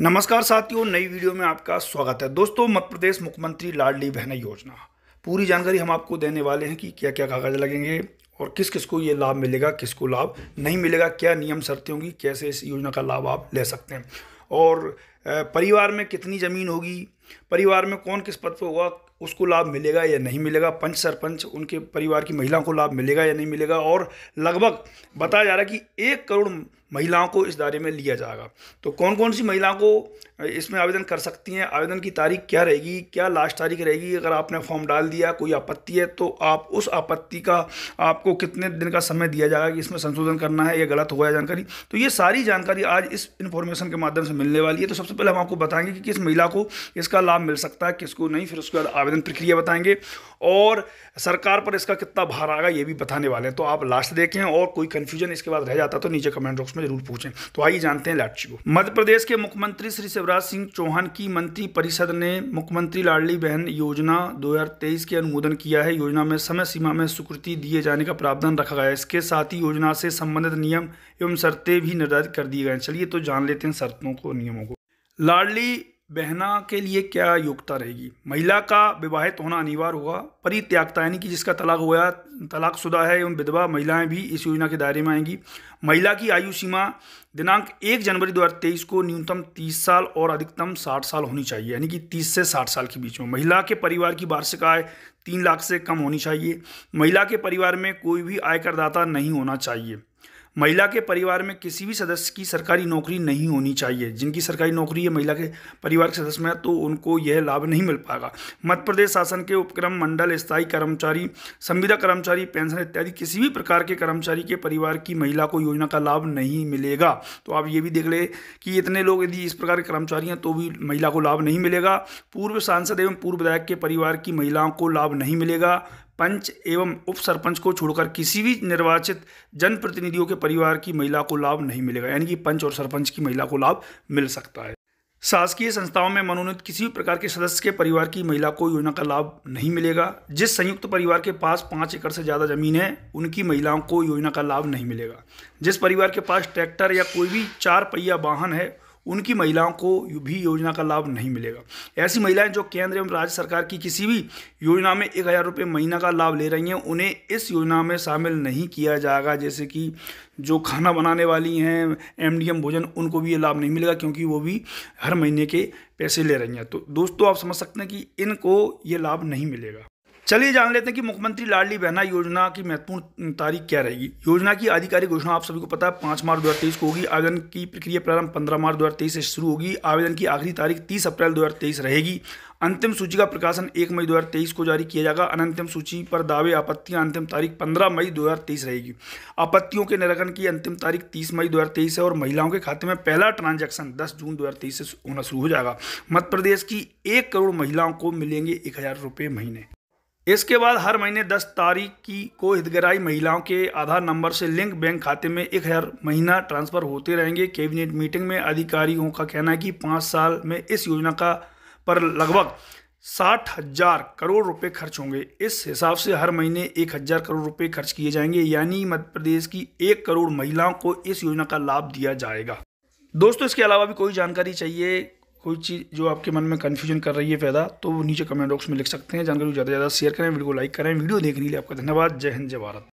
नमस्कार साथियों नई वीडियो में आपका स्वागत है दोस्तों मध्य प्रदेश मुख्यमंत्री लाडली बहना योजना पूरी जानकारी हम आपको देने वाले हैं कि क्या क्या कागज लगेंगे और किस किस को ये लाभ मिलेगा किसको लाभ नहीं मिलेगा क्या नियम शर्तें होंगी कैसे इस योजना का लाभ आप ले सकते हैं और परिवार में कितनी ज़मीन होगी परिवार में कौन किस पद पर होगा उसको लाभ मिलेगा या नहीं मिलेगा पंच सरपंच उनके परिवार की महिलाओं को लाभ मिलेगा या नहीं मिलेगा और लगभग बताया जा रहा है कि एक करोड़ महिलाओं को इस दायरे में लिया जाएगा तो कौन कौन सी महिलाओं को इसमें आवेदन कर सकती हैं आवेदन की तारीख क्या रहेगी क्या लास्ट तारीख रहेगी अगर आपने फॉर्म डाल दिया कोई आपत्ति है तो आप उस आपत्ति का आपको कितने दिन का समय दिया जाएगा कि इसमें संशोधन करना है या गलत हुआ है जानकारी तो ये सारी जानकारी आज इस इन्फॉर्मेशन के माध्यम से मिलने वाली है तो सबसे पहले हम आपको बताएंगे कि किस महिला को इसका लाभ मिल सकता है किसको नहीं फिर उसके बाद आवेदन प्रक्रिया बताएंगे और सरकार पर इसका कितना भार आएगा ये भी बताने वाले हैं तो आप लास्ट देखें और कोई कन्फ्यूजन इसके बाद रह जाता तो नीचे कमेंट बॉक्स में जरूर पूछें तो आइए जानते हैं लाडची को मध्य प्रदेश के मुख्यमंत्री श्री शिवराज सिंह चौहान की मंत्री परिषद ने मुख्यमंत्री लाडली बहन योजना 2023 के अनुमोदन किया है योजना में समय सीमा में स्वीकृति दिए जाने का प्रावधान रखा गया है इसके साथ ही योजना से संबंधित नियम एवं शर्तें भी निर्धारित कर दिए गए हैं चलिए तो जान लेते हैं शर्तों को नियमों को लाडली बहना के लिए क्या योग्यता रहेगी महिला का विवाहित होना अनिवार्य होगा परित्यागता यानी कि जिसका तलाक हुआ तलाक शुदा है एवं विधवा महिलाएं भी इस योजना के दायरे में आएंगी महिला की आयु सीमा दिनांक एक जनवरी 2023 को न्यूनतम 30 साल और अधिकतम 60 साल होनी चाहिए यानी कि 30 से 60 साल के बीच में महिला के परिवार की वार्षिक आय तीन लाख से कम होनी चाहिए महिला के परिवार में कोई भी आयकरदाता नहीं होना चाहिए महिला के परिवार में किसी भी सदस्य की सरकारी नौकरी नहीं होनी चाहिए जिनकी सरकारी नौकरी है महिला के परिवार के सदस्य में तो उनको यह लाभ नहीं मिल पाएगा मध्य प्रदेश शासन के उपक्रम मंडल स्थायी कर्मचारी संविदा कर्मचारी पेंशन इत्यादि किसी भी प्रकार के कर्मचारी के परिवार की महिला को योजना का लाभ नहीं मिलेगा तो आप ये भी देख ले कि इतने लोग यदि इस प्रकार के कर्मचारी हैं तो भी महिला को लाभ नहीं मिलेगा पूर्व सांसद एवं पूर्व विधायक के परिवार की महिलाओं को लाभ नहीं मिलेगा पंच एवं उप सरपंच को छोड़कर किसी भी निर्वाचित जनप्रतिनिधियों के परिवार की महिला को लाभ नहीं मिलेगा यानी कि पंच और सरपंच की महिला को लाभ मिल सकता है शासकीय संस्थाओं में मनोनीत किसी भी प्रकार के सदस्य के परिवार की महिला को योजना का लाभ नहीं मिलेगा जिस संयुक्त परिवार के पास पाँच एकड़ से ज़्यादा जमीन है उनकी महिलाओं को योजना का लाभ नहीं मिलेगा जिस परिवार के पास ट्रैक्टर या कोई भी चार पहिया वाहन है उनकी महिलाओं को भी योजना का लाभ नहीं मिलेगा ऐसी महिलाएं जो केंद्र एवं राज्य सरकार की किसी भी योजना में एक हज़ार रुपये महीना का लाभ ले रही हैं उन्हें इस योजना में शामिल नहीं किया जाएगा जैसे कि जो खाना बनाने वाली हैं एमडीएम भोजन उनको भी ये लाभ नहीं मिलेगा क्योंकि वो भी हर महीने के पैसे ले रही हैं तो दोस्तों आप समझ सकते हैं कि इनको ये लाभ नहीं मिलेगा चलिए जान लेते हैं कि मुख्यमंत्री लाडली बहना योजना की महत्वपूर्ण तारीख क्या रहेगी योजना की आधिकारिक घोषणा आप सभी को पता है पाँच मार्च दो को होगी आवेदन की प्रक्रिया प्रारंभ पंद्रह मार्च दो से शुरू होगी आवेदन की आखिरी तारीख तीस अप्रैल दो रहेगी अंतिम सूची का प्रकाशन एक मई 2023 को जारी किया जाएगा अनंतिम सूची पर दावे आपत्तियां अंतिम तारीख 15 मई 2023 रहेगी आपत्तियों के निराकरण की अंतिम तारीख 30 मई 2023 है और महिलाओं के खाते में पहला ट्रांजैक्शन 10 जून 2023 से होना शुरू हो जाएगा मध्य प्रदेश की एक करोड़ महिलाओं को मिलेंगे एक हज़ार रुपये महीने इसके बाद हर महीने दस तारीख की को हितग्राही महिलाओं के आधार नंबर से लिंक बैंक खाते में एक हज़ार महीना ट्रांसफ़र होते रहेंगे कैबिनेट मीटिंग में अधिकारियों का कहना है कि पाँच साल में इस योजना का पर लगभग साठ हजार करोड़ रुपए खर्च होंगे इस हिसाब से हर महीने एक हजार करोड़ रुपए खर्च किए जाएंगे यानी मध्य प्रदेश की एक करोड़ महिलाओं को इस योजना का लाभ दिया जाएगा दोस्तों इसके अलावा भी कोई जानकारी चाहिए कोई चीज़ जो आपके मन में कन्फ्यूजन कर रही है पैदा तो वो नीचे कमेंट बॉक्स में लिख सकते हैं जानकारी ज़्यादा ज़्यादा शेयर करें वीडियो को लाइक करें वीडियो देखने के लिए आपका धन्यवाद जय हिंद जय भारत